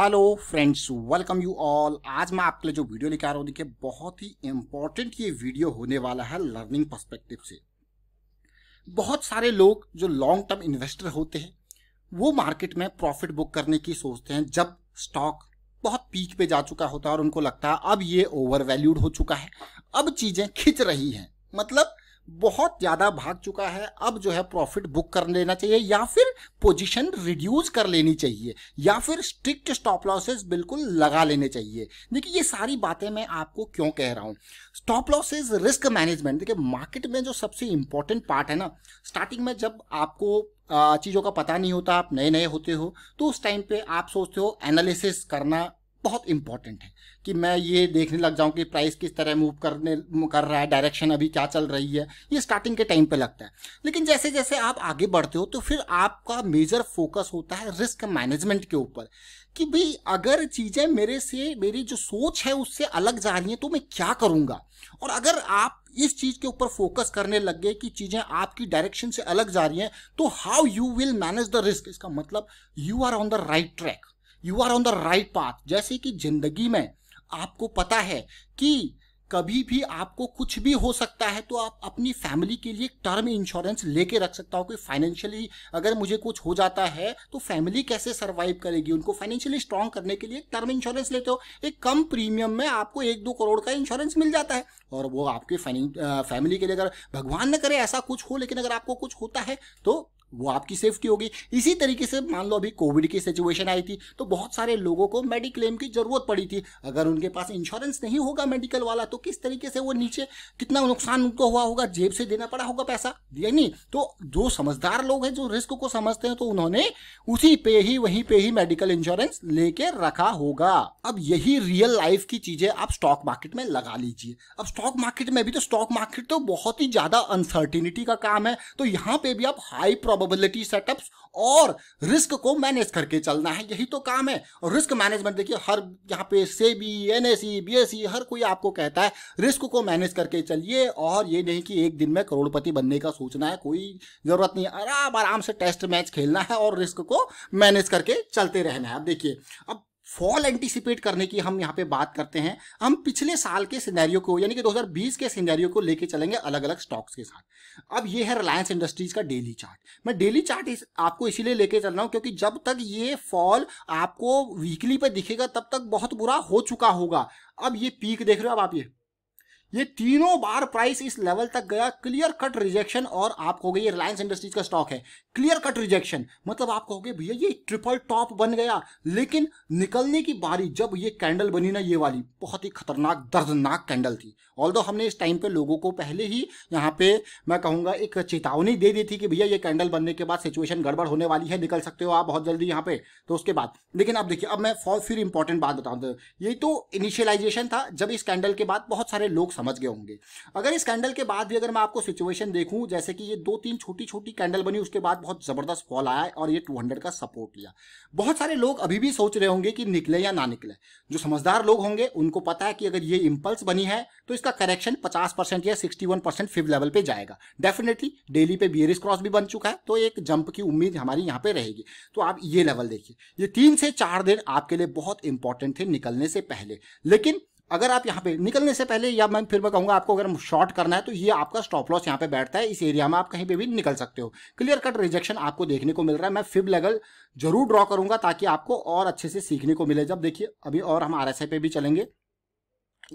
hello friends welcome you all आज मैं आपके लिए जो वीडियो लेकर आ रहा हूँ देखिए बहुत ही इम्पोर्टेंट ये वीडियो होने वाला है लर्निंग पर्सपेक्टिव से बहुत सारे लोग जो लॉन्ग टर्म इन्वेस्टर होते हैं वो मार्केट में प्रॉफिट बुक करने की सोचते हैं जब स्टॉक बहुत पीक पे जा चुका होता है और उनको लगता है अब ये ओवर वैल्यूड हो चुका है अब चीज़ें खिंच रही हैं मतलब बहुत ज़्यादा भाग चुका है अब जो है प्रॉफिट बुक कर लेना चाहिए या फिर पोजीशन रिड्यूस कर लेनी चाहिए या फिर स्ट्रिक्ट स्टॉप लॉसेस बिल्कुल लगा लेने चाहिए देखिए ये सारी बातें मैं आपको क्यों कह रहा हूँ स्टॉप लॉसेस रिस्क मैनेजमेंट देखिए मार्केट में जो सबसे इंपॉर्टेंट पार्ट है ना स्टार्टिंग में जब आपको चीज़ों का पता नहीं होता आप नए नए होते हो तो उस टाइम पे आप सोचते हो एनालिसिस करना बहुत इंपॉर्टेंट है कि मैं ये देखने लग जाऊं कि प्राइस किस तरह मूव करने कर रहा है डायरेक्शन अभी क्या चल रही है ये स्टार्टिंग के टाइम पे लगता है लेकिन जैसे जैसे आप आगे बढ़ते हो तो फिर आपका मेजर फोकस होता है रिस्क मैनेजमेंट के ऊपर कि भाई अगर चीज़ें मेरे से मेरी जो सोच है उससे अलग जा रही हैं तो मैं क्या करूँगा और अगर आप इस चीज़ के ऊपर फोकस करने लग गए कि चीज़ें आपकी डायरेक्शन से अलग जा रही हैं तो how you will manage the risk इसका मतलब you are on the right track you are on the right path जैसे कि जिंदगी में आपको पता है कि कभी भी आपको कुछ भी हो सकता है तो आप अपनी फैमिली के लिए टर्म इंश्योरेंस लेके रख सकता हो कि फाइनेंशियली अगर मुझे कुछ हो जाता है तो फैमिली कैसे सरवाइव करेगी उनको फाइनेंशियली स्ट्रांग करने के लिए टर्म इंश्योरेंस लेते हो एक कम प्रीमियम में आपको एक दो करोड़ का इंश्योरेंस मिल जाता है और वो आपके फैमिली के लिए अगर भगवान न करे ऐसा कुछ हो लेकिन अगर आपको कुछ होता है तो वो आपकी सेफ्टी होगी इसी तरीके से मान लो अभी कोविड की सिचुएशन आई थी तो बहुत सारे लोगों को मेडिक्लेम की जरूरत पड़ी थी अगर उनके पास इंश्योरेंस नहीं होगा मेडिकल वाला तो किस तरीके से वो नीचे कितना नुकसान उनको हुआ होगा जेब से देना पड़ा होगा पैसा या नहीं तो जो समझदार लोग हैं जो रिस्क को समझते हैं तो उन्होंने उसी पे ही वहीं पे ही मेडिकल इंश्योरेंस लेके रखा होगा अब यही रियल लाइफ की चीजें आप स्टॉक मार्केट में लगा लीजिए अब स्टॉक मार्केट में भी तो स्टॉक मार्केट तो बहुत ही ज्यादा अनसर्टिनिटी का काम है तो यहाँ पे भी आप हाई प्रॉब्लम प्रोबेबिलिटी सेटअप्स और रिस्क को मैनेज करके चलना है यही तो काम है और रिस्क मैनेजमेंट देखिए हर यहाँ पे सेबी एनएसी बीएसई हर कोई आपको कहता है रिस्क को मैनेज करके चलिए और ये नहीं कि एक दिन में करोड़पति बनने का सोचना है कोई ज़रूरत नहीं आराम आराम से टेस्ट मैच खेलना है और रिस्क को मैनेज करके चलते रहना है अब देखिए अब फॉल एंटिसिपेट करने की हम यहाँ पे बात करते हैं हम पिछले साल के सिनेरियो को यानी कि 2020 के सिनेरियो को लेके चलेंगे अलग अलग स्टॉक्स के साथ अब ये है रिलायंस इंडस्ट्रीज का डेली चार्ट मैं डेली चार्ट इस, आपको इसीलिए लेके चल रहा हूँ क्योंकि जब तक ये फॉल आपको वीकली पे दिखेगा तब तक बहुत बुरा हो चुका होगा अब ये पीक देख रहे हो अब आप ये ये तीनों बार प्राइस इस लेवल तक गया क्लियर कट रिजेक्शन और आप कहोगे ये रिलायंस इंडस्ट्रीज का स्टॉक है क्लियर कट रिजेक्शन मतलब आप कहोगे भैया ये ट्रिपल टॉप बन गया लेकिन निकलने की बारी जब ये कैंडल बनी ना ये वाली बहुत ही खतरनाक दर्दनाक कैंडल थी ऑल हमने इस टाइम पे लोगों को पहले ही यहाँ पे मैं कहूँगा एक चेतावनी दे दी थी कि भैया ये कैंडल बनने के बाद सिचुएशन गड़बड़ होने वाली है निकल सकते हो आप बहुत जल्दी यहाँ पे तो उसके बाद लेकिन अब देखिए अब मैं फिर इंपॉर्टेंट बात बताऊँ ये तो इनिशियलाइजेशन था जब इस कैंडल के बाद बहुत सारे लोग समझ गए होंगे अगर इस कैंडल के बाद भी अगर मैं आपको सिचुएशन देखूं जैसे कि ये दो तीन छोटी छोटी कैंडल बनी उसके बाद बहुत ज़बरदस्त फॉल आया और ये 200 का सपोर्ट लिया बहुत सारे लोग अभी भी सोच रहे होंगे कि निकले या ना निकले जो समझदार लोग होंगे उनको पता है कि अगर ये इम्पल्स बनी है तो इसका करेक्शन पचास परसेंट या 61 परसेंट लेवल पर जाएगा डेफिनेटली डेली पे बी क्रॉस भी बन चुका है तो एक जंप की उम्मीद हमारी यहाँ पे रहेगी तो आप ये लेवल देखिए ये तीन से चार दिन आपके लिए बहुत इंपॉर्टेंट थे निकलने से पहले लेकिन अगर आप यहाँ पे निकलने से पहले या मैं फिर मैं कहूँगा आपको अगर शॉर्ट करना है तो ये आपका स्टॉप लॉस यहाँ पे बैठता है इस एरिया में आप कहीं पे भी निकल सकते हो क्लियर कट रिजेक्शन आपको देखने को मिल रहा है मैं फिब लेवल जरूर ड्रॉ करूंगा ताकि आपको और अच्छे से सीखने को मिले जब देखिए अभी और हम आर पे भी चलेंगे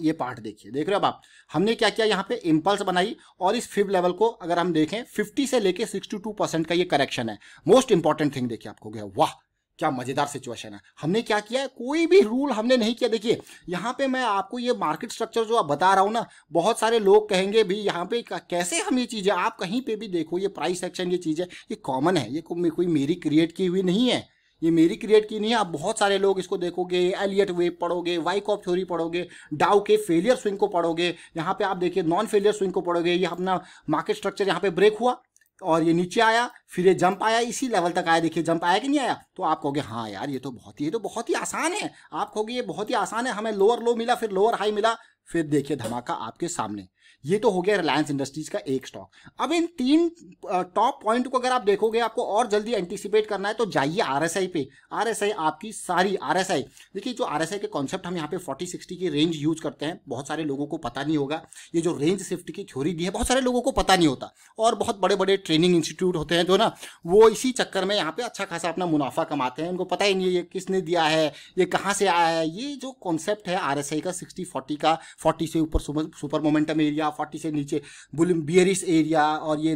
ये पार्ट देखिए देख रहे हो अब आप हमने क्या किया यहाँ पे इम्पल्स बनाई और इस फिफ्थ लेवल को अगर हम देखें 50 से लेके 62 परसेंट का ये करेक्शन है मोस्ट इंपॉर्टेंट थिंग देखिए आपको गया वाह क्या मज़ेदार सिचुएशन है हमने क्या किया है कोई भी रूल हमने नहीं किया देखिए यहाँ पे मैं आपको ये मार्केट स्ट्रक्चर जो आप बता रहा हूँ ना बहुत सारे लोग कहेंगे भी यहाँ पे कैसे हम ये चीज़ें आप कहीं पे भी देखो ये प्राइस एक्शन ये चीज़ें ये कॉमन है ये कोई मेरी क्रिएट की हुई नहीं है ये मेरी क्रिएट की नहीं है आप बहुत सारे लोग इसको देखोगे एलियट वेब पढ़ोगे वाइक ऑफ थ्योरी पढ़ोगे डाउ के फेलियर स्विंग को पढ़ोगे यहाँ पे आप देखिए नॉन फेलियर स्विंग को पढ़ोगे ये अपना मार्केट स्ट्रक्चर यहाँ पे ब्रेक हुआ और ये नीचे आया फिर ये जंप आया इसी लेवल तक आया देखिए जंप आया कि नहीं आया तो आप कहोगे हाँ यार ये तो बहुत ही ये तो बहुत ही आसान है आप कहोगे ये बहुत ही आसान है हमें लोअर लो मिला फिर लोअर हाई मिला फिर देखिए धमाका आपके सामने ये तो हो गया रिलायंस इंडस्ट्रीज का एक स्टॉक अब इन तीन टॉप पॉइंट को अगर आप देखोगे आपको और जल्दी एंटिसिपेट करना है तो जाइए आरएसआई पे आरएसआई आपकी सारी आरएसआई देखिए जो आरएसआई के कॉन्सेप्ट हम यहाँ पे 40 60 की रेंज यूज करते हैं बहुत सारे लोगों को पता नहीं होगा ये जो रेंज शिफ्ट की थ्योरी दी है बहुत सारे लोगों को पता नहीं होता और बहुत बड़े बड़े ट्रेनिंग इंस्टीट्यूट होते हैं जो ना वो इसी चक्कर में यहाँ पे अच्छा खासा अपना मुनाफा कमाते हैं उनको पता ही नहीं है ये किसने दिया है ये कहाँ से आया है ये जो कॉन्सेप्ट है आर का सिक्सटी फोर्टी का 40 से ऊपर सुपर मोमेंटम एरिया 40 से नीचे बुलिम बियरिस एरिया और ये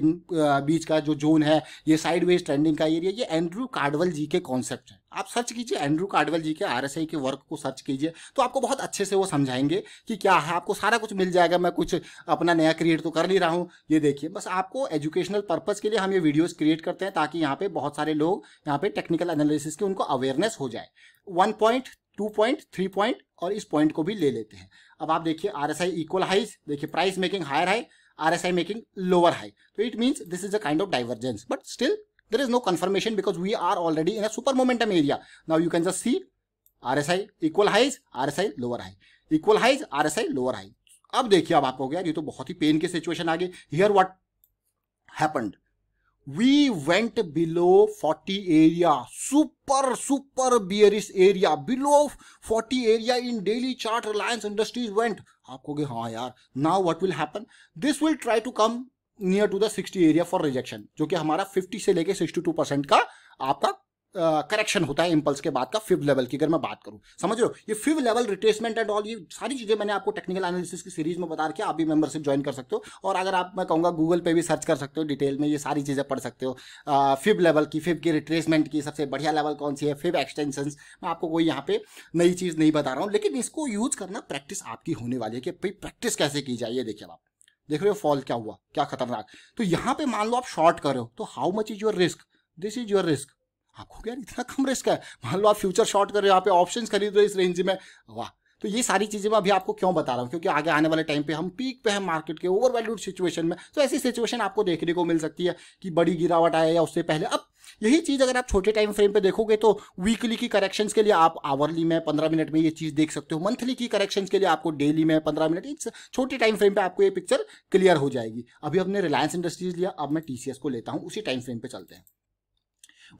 बीच का जो जोन है ये साइडवेज ट्रेंडिंग का एरिया ये एंड्रू कार्डवल जी के कॉन्सेप्ट हैं आप सर्च कीजिए एंड्रू कार्डवल जी के आर के वर्क को सर्च कीजिए तो आपको बहुत अच्छे से वो समझाएंगे कि क्या है आपको सारा कुछ मिल जाएगा मैं कुछ अपना नया क्रिएट तो कर नहीं रहा हूँ ये देखिए बस आपको एजुकेशनल पर्पज़ के लिए हम ये वीडियोज़ क्रिएट करते हैं ताकि यहाँ पे बहुत सारे लोग यहाँ पे टेक्निकल एनालिसिस की उनको अवेयरनेस हो जाए one point two point three point और इस पॉइंट को भी ले लेते हैं अब आप देखिए R S I equal highs देखिए price making higher high R S I making lower high तो it means this is a kind of divergence but still are already in a super momentum area now you can just see R S I equal highs R S I lower high equal highs R S I lower high अब देखिए अब आपको यार ये तो बहुत ही pen की situation आ गई here what happened we went below 40 area super super bearish area below 40 area in daily chart reliance industries went आप कहोगे हाँ यार now what will happen this will try to come near to the 60 area for rejection जो कि हमारा 50 से लेके 62 percent का आपका करेक्शन होता है इंपल्स के बाद का फिफ्थ लेवल की अगर मैं बात करूँ समझ रहे हो ये fifth level retracement and all ये सारी चीज़ें मैंने आपको टेक्निकल एनालिसिस की सीरीज में बता रखी आप भी मेंबरशिप ज्वाइन कर सकते हो और अगर आप मैं कहूंगा गूगल पे भी सर्च कर सकते हो डिटेल में ये सारी चीज़ें पढ़ सकते हो फिफ्थ लेवल की फिफ्थ की रिट्रेसमेंट की सबसे बढ़िया लेवल कौन सी है फिफ्थ एक्सटेंशन मैं आपको कोई यहाँ पे नई चीज़ नहीं बता रहा हूँ लेकिन इसको यूज़ करना प्रैक्टिस आपकी होने वाली है कि भाई प्रैक्टिस कैसे की जाए ये देखिए आप देख रहे हो फॉल क्या हुआ क्या खतरनाक तो यहाँ पे मान लो आप शॉर्ट कर रहे हो तो how much is your risk this is your risk आपको हाँ, क्या इतना कम रिस्क है मान लो आप फ्यूचर शॉर्ट कर रहे हो यहाँ पे ऑप्शन खरीद रहे हो इस रेंज में वाह तो ये सारी चीज़ें मैं अभी आपको क्यों बता रहा हूँ क्योंकि आगे आने वाले टाइम पे हम पीक पे हैं मार्केट के ओवर वैल्यूड सिचुएशन में तो ऐसी सिचुएशन आपको देखने को मिल सकती है कि बड़ी गिरावट आए या उससे पहले अब यही चीज़ अगर आप छोटे टाइम फ्रेम पे देखोगे तो वीकली की करेक्शंस के लिए आप आवरली में पंद्रह मिनट में ये चीज़ देख सकते हो मंथली की करेक्शंस के लिए आपको डेली में पंद्रह मिनट इस छोटे टाइम फ्रेम पे आपको ये पिक्चर क्लियर हो जाएगी अभी हमने रिलायंस इंडस्ट्रीज लिया अब मैं टीसीएस को लेता हूँ उसी टाइम फ्रेम पे चलते हैं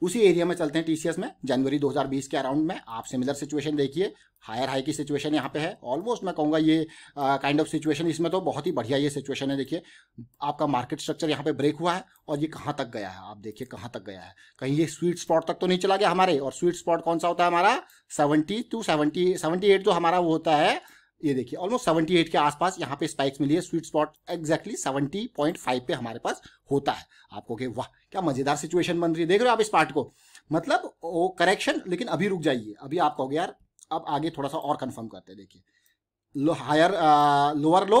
उसी एरिया में चलते हैं टीसीएस में जनवरी 2020 के अराउंड में आप सिमिलर सिचुएशन देखिए हायर हाई की सिचुएशन यहाँ पे है ऑलमोस्ट मैं कहूँगा ये काइंड ऑफ सिचुएशन इसमें तो बहुत ही बढ़िया ये सिचुएशन है देखिए आपका मार्केट स्ट्रक्चर यहाँ पे ब्रेक हुआ है और ये कहाँ तक गया है आप देखिए कहाँ तक गया है कहीं ये स्वीट स्पॉट तक तो नहीं चला गया हमारे और स्वीट स्पॉट कौन सा होता है हमारा seventy to seventy seventy eight जो हमारा वो होता है ये देखिए ऑलमोस्ट 78 के आसपास यहाँ पे स्पाइक्स मिली है स्वीट स्पॉट एक्जैक्टली एग्जैक्टली 70.5 पे हमारे पास होता है आपको कि वाह क्या मजेदार सिचुएशन बन रही है देख रहे हो आप इस पार्ट को मतलब वो करेक्शन लेकिन अभी रुक जाइए अभी आप कहोगे यार अब आगे थोड़ा सा और कंफर्म करते हैं देखिए low higher lower low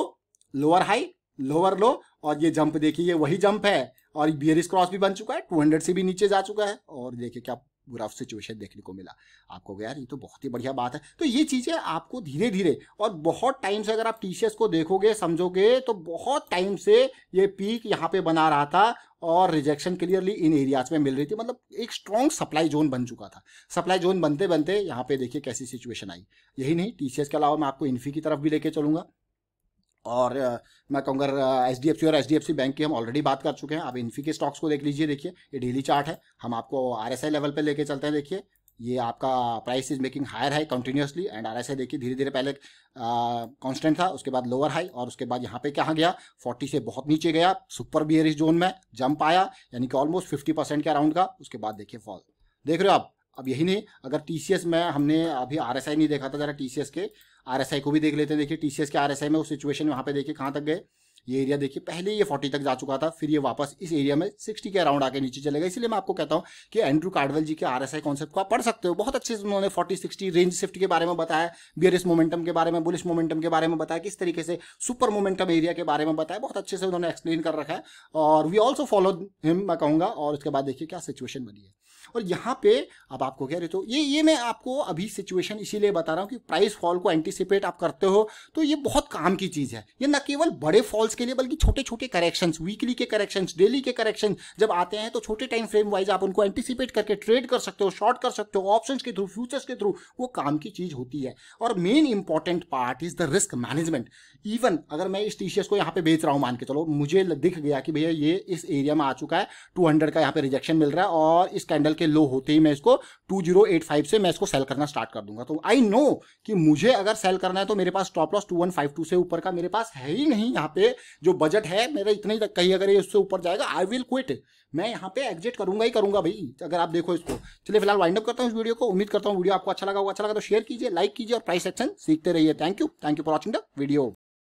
lower high lower low और ये जंप देखिए ये वही जंप है और बियरिस क्रॉस भी बन चुका है 200 से भी नीचे जा चुका है और देखिए क्या रफ सिचुएशन देखने को मिला आपको यार ये तो बहुत ही बढ़िया बात है तो ये चीज़ें आपको धीरे धीरे और बहुत टाइम से अगर आप टी को देखोगे समझोगे तो बहुत टाइम से ये पीक यहाँ पे बना रहा था और रिजेक्शन क्लियरली इन एरियाज में मिल रही थी मतलब एक स्ट्रॉन्ग सप्लाई जोन बन चुका था सप्लाई जोन बनते बनते यहाँ पे देखिए कैसी सिचुएशन आई यही नहीं टीसीएस के अलावा मैं आपको इन्फी की तरफ भी लेके चलूंगा और मैं कहूँगा एच डी एफ सी और H D F C bank की हम ऑलरेडी बात कर चुके हैं आप इन्फी के स्टॉक्स को देख लीजिए देखिए ये डेली चार्ट है हम आपको आर एस आई लेवल पर लेके चलते हैं देखिए ये आपका price is making higher high continuously and R S I देखिए धीरे धीरे पहले कॉन्स्टेंट था उसके बाद लोअर हाई और उसके बाद यहाँ पे कहाँ गया फोर्टी से बहुत नीचे गया सुपर इस जोन में जंप आया यानी कि ऑलमोस्ट फिफ्टी परसेंट के अराउंड का उसके बाद देखिए फॉल देख रहे हो आप अब यही नहीं अगर टी सी एस में हमने अभी आर एस आई नहीं देखा था जरा टी सी एस के आरएसआई को भी देख लेते हैं देखिए टीसीएस के आरएसआई में वो सिचुएशन वहाँ पे देखिए कहाँ तक गए ये एरिया देखिए पहले ये 40 तक जा चुका था फिर ये वापस इस एरिया में 60 के अराउंड आके नीचे चलेगा इसलिए मैं आपको कहता हूँ कि एंड्रू कार्डवेल जी के आरएसआई कॉन्सेप्ट को आप पढ़ सकते हो बहुत अच्छे से उन्होंने 40 60 रेंज शिफ्ट के बारे में बताया बियरिस मोमेंटम के बारे में बुलिस मोमेंटम के बारे में बताया किस तरीके से सुपर मोमेंटम एरिया के बारे में बताया बहुत अच्छे से उन्होंने एक्सप्लेन कर रखा है और वी ऑल्सो फॉलो हिम मैं कहूँगा और उसके बाद देखिए क्या सिचुएशन बनी है और यहाँ पे अब आपको कह रहे तो ये ये मैं आपको अभी सिचुएशन इसीलिए बता रहा हूँ कि प्राइस फॉल को एंटिसिपेट आप करते हो तो ये बहुत काम की चीज़ है ये न केवल बड़े फॉल्स के लिए बल्कि छोटे छोटे करेक्शन वीकली के करेक्शन डेली के करेक्शन जब आते हैं तो छोटे टाइम फ्रेम वाइज आप उनको एंटिसिपेट करके ट्रेड कर सकते हो शॉर्ट कर सकते हो ऑप्शन के थ्रू फ्यूचर्स के थ्रू वो काम की चीज़ होती है और main important part is the risk management even अगर मैं इस टी को यहाँ पे बेच रहा हूँ मान के चलो मुझे दिख गया कि भैया ये इस एरिया में आ चुका है हंड्रेड का यहाँ पे रिजेक्शन मिल रहा है और इस कैंडल के लो होते ही मैं इसको 2085 से मैं इसको सेल करना स्टार्ट कर दूंगा तो आई नो कि मुझे अगर सेल करना है तो मेरे पास स्टॉप लॉस 2152 से ऊपर का मेरे पास है ही नहीं यहाँ पे जो बजट है मेरा इतना ही तक कहीं अगर ये उससे ऊपर जाएगा आई विल क्विट मैं यहाँ पे एग्जिट करूंगा ही करूंगा भाई अगर आप देखो इसको चलिए फिलहाल वाइंड अप करता हूँ इस वीडियो को उम्मीद करता हूँ वीडियो आपको अच्छा लगा अच्छा लगा तो शेयर कीजिए लाइक कीजिए और प्राइस एक्शन सीखते रहिए thank you thank you for watching the video